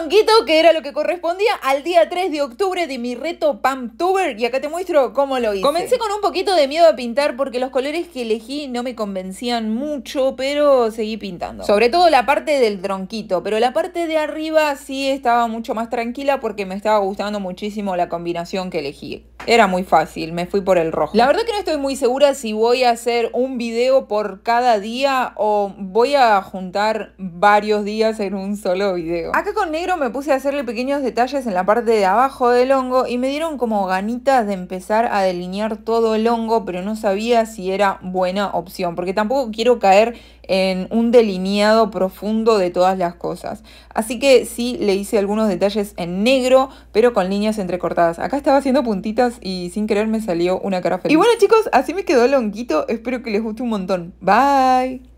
Tronquito, que era lo que correspondía al día 3 de octubre de mi reto PamTuber, y acá te muestro cómo lo hice. Comencé con un poquito de miedo a pintar porque los colores que elegí no me convencían mucho, pero seguí pintando. Sobre todo la parte del tronquito, pero la parte de arriba sí estaba mucho más tranquila porque me estaba gustando muchísimo la combinación que elegí. Era muy fácil, me fui por el rojo. La verdad que no estoy muy segura si voy a hacer un video por cada día o voy a juntar varios días en un solo video. Acá con negro me puse a hacerle pequeños detalles en la parte de abajo del hongo y me dieron como ganitas de empezar a delinear todo el hongo, pero no sabía si era buena opción, porque tampoco quiero caer en un delineado profundo de todas las cosas. Así que sí le hice algunos detalles en negro, pero con líneas entrecortadas. Acá estaba haciendo puntitas y sin querer me salió una cara feliz. Y bueno chicos, así me quedó el honguito. Espero que les guste un montón. Bye.